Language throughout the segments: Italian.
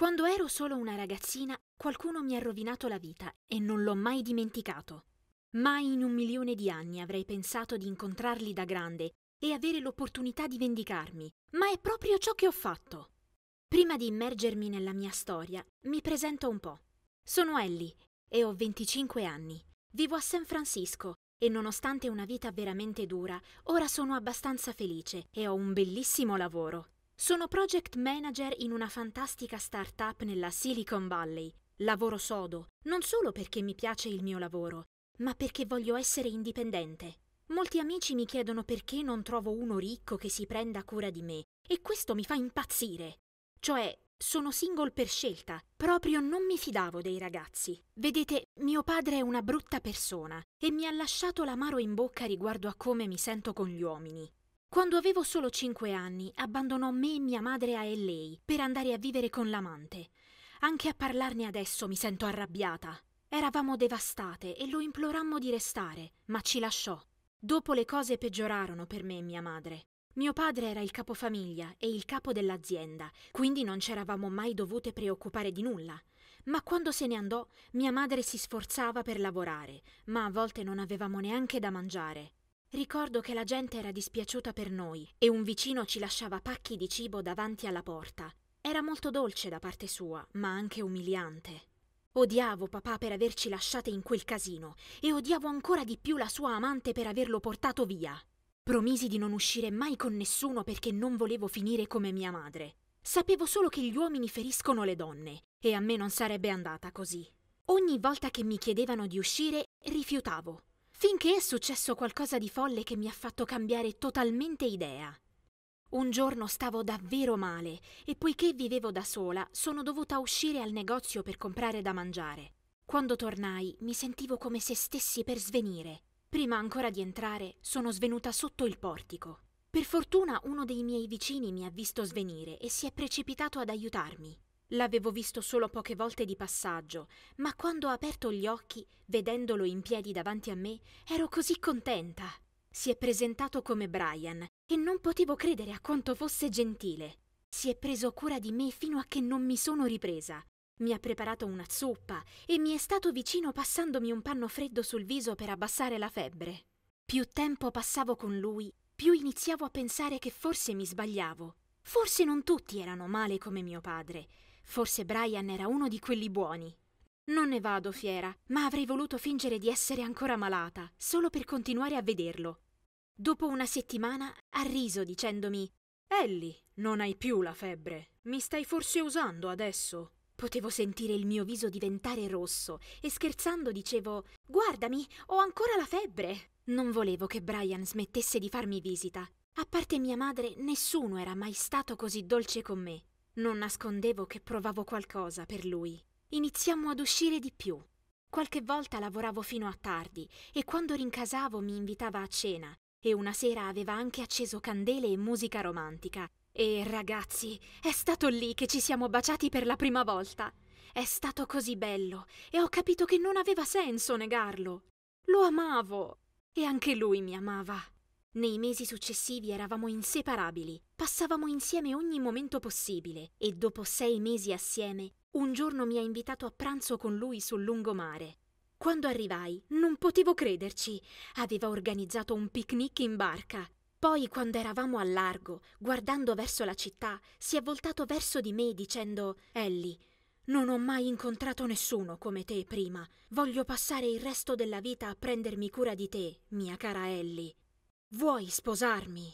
Quando ero solo una ragazzina, qualcuno mi ha rovinato la vita e non l'ho mai dimenticato. Mai in un milione di anni avrei pensato di incontrarli da grande e avere l'opportunità di vendicarmi, ma è proprio ciò che ho fatto. Prima di immergermi nella mia storia, mi presento un po'. Sono Ellie e ho 25 anni. Vivo a San Francisco e nonostante una vita veramente dura, ora sono abbastanza felice e ho un bellissimo lavoro. Sono project manager in una fantastica startup nella Silicon Valley. Lavoro sodo, non solo perché mi piace il mio lavoro, ma perché voglio essere indipendente. Molti amici mi chiedono perché non trovo uno ricco che si prenda cura di me, e questo mi fa impazzire. Cioè, sono single per scelta, proprio non mi fidavo dei ragazzi. Vedete, mio padre è una brutta persona e mi ha lasciato l'amaro in bocca riguardo a come mi sento con gli uomini. Quando avevo solo cinque anni, abbandonò me e mia madre a LA per andare a vivere con l'amante. Anche a parlarne adesso mi sento arrabbiata. Eravamo devastate e lo implorammo di restare, ma ci lasciò. Dopo le cose peggiorarono per me e mia madre. Mio padre era il capofamiglia e il capo dell'azienda, quindi non ci eravamo mai dovute preoccupare di nulla. Ma quando se ne andò, mia madre si sforzava per lavorare, ma a volte non avevamo neanche da mangiare. Ricordo che la gente era dispiaciuta per noi e un vicino ci lasciava pacchi di cibo davanti alla porta. Era molto dolce da parte sua, ma anche umiliante. Odiavo papà per averci lasciate in quel casino e odiavo ancora di più la sua amante per averlo portato via. Promisi di non uscire mai con nessuno perché non volevo finire come mia madre. Sapevo solo che gli uomini feriscono le donne e a me non sarebbe andata così. Ogni volta che mi chiedevano di uscire, rifiutavo finché è successo qualcosa di folle che mi ha fatto cambiare totalmente idea. Un giorno stavo davvero male e poiché vivevo da sola sono dovuta uscire al negozio per comprare da mangiare. Quando tornai mi sentivo come se stessi per svenire. Prima ancora di entrare sono svenuta sotto il portico. Per fortuna uno dei miei vicini mi ha visto svenire e si è precipitato ad aiutarmi. L'avevo visto solo poche volte di passaggio, ma quando ho aperto gli occhi, vedendolo in piedi davanti a me, ero così contenta. Si è presentato come Brian e non potevo credere a quanto fosse gentile. Si è preso cura di me fino a che non mi sono ripresa. Mi ha preparato una zuppa e mi è stato vicino passandomi un panno freddo sul viso per abbassare la febbre. Più tempo passavo con lui, più iniziavo a pensare che forse mi sbagliavo. Forse non tutti erano male come mio padre, Forse Brian era uno di quelli buoni. Non ne vado fiera, ma avrei voluto fingere di essere ancora malata, solo per continuare a vederlo. Dopo una settimana ha riso dicendomi Ellie, non hai più la febbre. Mi stai forse usando adesso? Potevo sentire il mio viso diventare rosso e scherzando dicevo Guardami, ho ancora la febbre. Non volevo che Brian smettesse di farmi visita. A parte mia madre, nessuno era mai stato così dolce con me. Non nascondevo che provavo qualcosa per lui. Iniziammo ad uscire di più. Qualche volta lavoravo fino a tardi e quando rincasavo mi invitava a cena e una sera aveva anche acceso candele e musica romantica. E ragazzi, è stato lì che ci siamo baciati per la prima volta. È stato così bello e ho capito che non aveva senso negarlo. Lo amavo e anche lui mi amava. Nei mesi successivi eravamo inseparabili, passavamo insieme ogni momento possibile e dopo sei mesi assieme, un giorno mi ha invitato a pranzo con lui sul lungomare. Quando arrivai, non potevo crederci. Aveva organizzato un picnic in barca. Poi, quando eravamo al largo, guardando verso la città, si è voltato verso di me dicendo Ellie, non ho mai incontrato nessuno come te prima. Voglio passare il resto della vita a prendermi cura di te, mia cara Ellie. Vuoi sposarmi?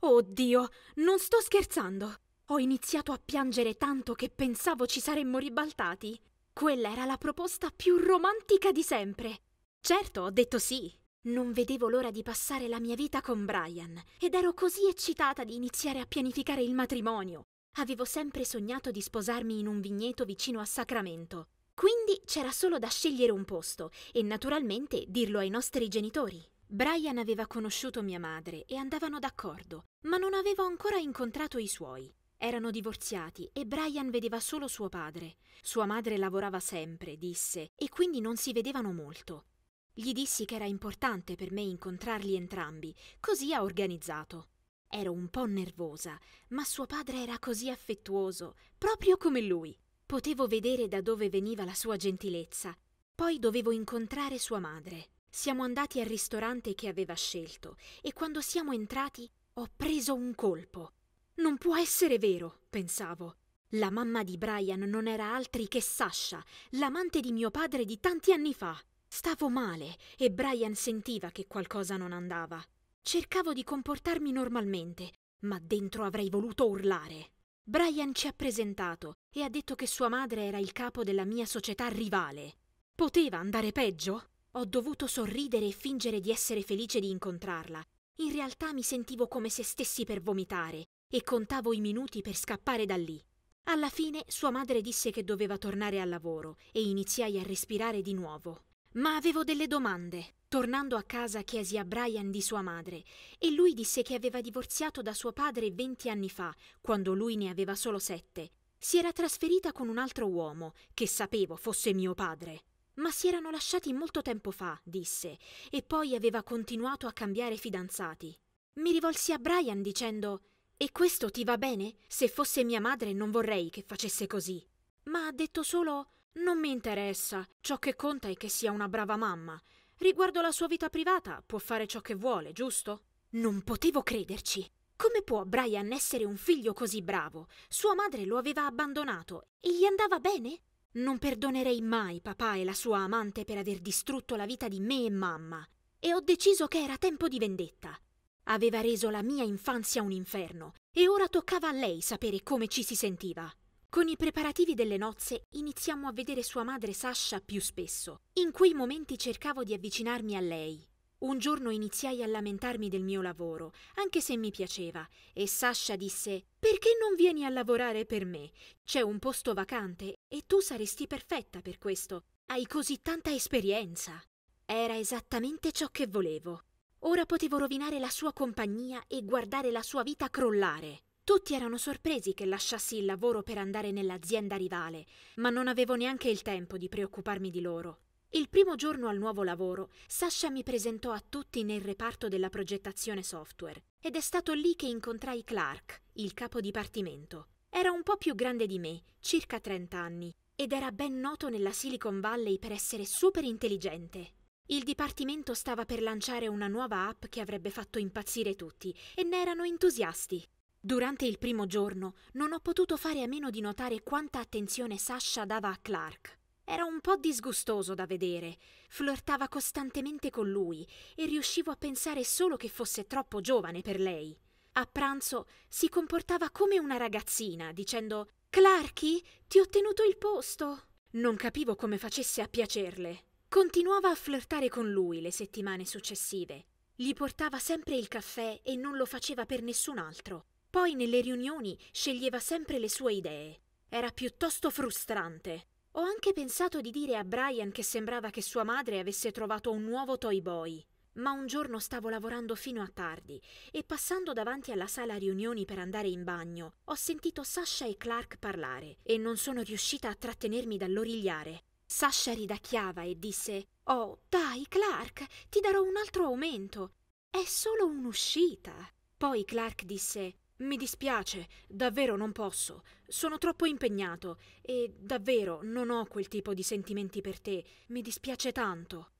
Oh Dio, non sto scherzando. Ho iniziato a piangere tanto che pensavo ci saremmo ribaltati. Quella era la proposta più romantica di sempre. Certo, ho detto sì. Non vedevo l'ora di passare la mia vita con Brian ed ero così eccitata di iniziare a pianificare il matrimonio. Avevo sempre sognato di sposarmi in un vigneto vicino a Sacramento. Quindi c'era solo da scegliere un posto e naturalmente dirlo ai nostri genitori. Brian aveva conosciuto mia madre e andavano d'accordo, ma non avevo ancora incontrato i suoi. Erano divorziati e Brian vedeva solo suo padre. Sua madre lavorava sempre, disse, e quindi non si vedevano molto. Gli dissi che era importante per me incontrarli entrambi, così ha organizzato. Ero un po' nervosa, ma suo padre era così affettuoso, proprio come lui. Potevo vedere da dove veniva la sua gentilezza. Poi dovevo incontrare sua madre. Siamo andati al ristorante che aveva scelto e quando siamo entrati ho preso un colpo. Non può essere vero, pensavo. La mamma di Brian non era altri che Sasha, l'amante di mio padre di tanti anni fa. Stavo male e Brian sentiva che qualcosa non andava. Cercavo di comportarmi normalmente, ma dentro avrei voluto urlare. Brian ci ha presentato e ha detto che sua madre era il capo della mia società rivale. Poteva andare peggio? Ho dovuto sorridere e fingere di essere felice di incontrarla. In realtà mi sentivo come se stessi per vomitare e contavo i minuti per scappare da lì. Alla fine sua madre disse che doveva tornare al lavoro e iniziai a respirare di nuovo. Ma avevo delle domande. Tornando a casa chiesi a Brian di sua madre e lui disse che aveva divorziato da suo padre venti anni fa, quando lui ne aveva solo sette. Si era trasferita con un altro uomo, che sapevo fosse mio padre. Ma si erano lasciati molto tempo fa, disse, e poi aveva continuato a cambiare fidanzati. Mi rivolsi a Brian dicendo E questo ti va bene? Se fosse mia madre non vorrei che facesse così. Ma ha detto solo Non mi interessa, ciò che conta è che sia una brava mamma. Riguardo la sua vita privata, può fare ciò che vuole, giusto? Non potevo crederci. Come può Brian essere un figlio così bravo? Sua madre lo aveva abbandonato e gli andava bene? Non perdonerei mai papà e la sua amante per aver distrutto la vita di me e mamma, e ho deciso che era tempo di vendetta. Aveva reso la mia infanzia un inferno, e ora toccava a lei sapere come ci si sentiva. Con i preparativi delle nozze iniziammo a vedere sua madre Sasha più spesso. In quei momenti cercavo di avvicinarmi a lei, un giorno iniziai a lamentarmi del mio lavoro, anche se mi piaceva, e Sasha disse Perché non vieni a lavorare per me? C'è un posto vacante e tu saresti perfetta per questo. Hai così tanta esperienza. Era esattamente ciò che volevo. Ora potevo rovinare la sua compagnia e guardare la sua vita crollare. Tutti erano sorpresi che lasciassi il lavoro per andare nell'azienda rivale, ma non avevo neanche il tempo di preoccuparmi di loro. Il primo giorno al nuovo lavoro, Sasha mi presentò a tutti nel reparto della progettazione software ed è stato lì che incontrai Clark, il capo dipartimento. Era un po' più grande di me, circa 30 anni, ed era ben noto nella Silicon Valley per essere super intelligente. Il dipartimento stava per lanciare una nuova app che avrebbe fatto impazzire tutti e ne erano entusiasti. Durante il primo giorno non ho potuto fare a meno di notare quanta attenzione Sasha dava a Clark. Era un po' disgustoso da vedere. Flirtava costantemente con lui e riuscivo a pensare solo che fosse troppo giovane per lei. A pranzo si comportava come una ragazzina, dicendo Clarky, ti ho tenuto il posto. Non capivo come facesse a piacerle. Continuava a flirtare con lui le settimane successive. Gli portava sempre il caffè e non lo faceva per nessun altro. Poi nelle riunioni sceglieva sempre le sue idee. Era piuttosto frustrante. Ho anche pensato di dire a Brian che sembrava che sua madre avesse trovato un nuovo toy boy. Ma un giorno stavo lavorando fino a tardi e passando davanti alla sala riunioni per andare in bagno, ho sentito Sasha e Clark parlare e non sono riuscita a trattenermi dall'origliare. Sasha ridacchiava e disse Oh, dai, Clark, ti darò un altro aumento. È solo un'uscita. Poi Clark disse mi dispiace, davvero non posso. Sono troppo impegnato e davvero non ho quel tipo di sentimenti per te. Mi dispiace tanto.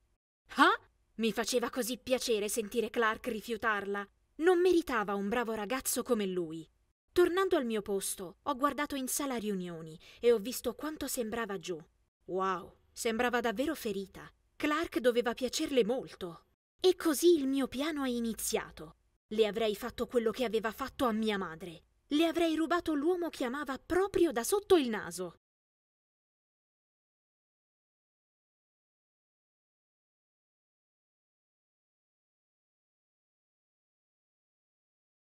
Ah? Mi faceva così piacere sentire Clark rifiutarla. Non meritava un bravo ragazzo come lui. Tornando al mio posto, ho guardato in sala riunioni e ho visto quanto sembrava giù. Wow, sembrava davvero ferita. Clark doveva piacerle molto. E così il mio piano è iniziato. Le avrei fatto quello che aveva fatto a mia madre. Le avrei rubato l'uomo che amava proprio da sotto il naso.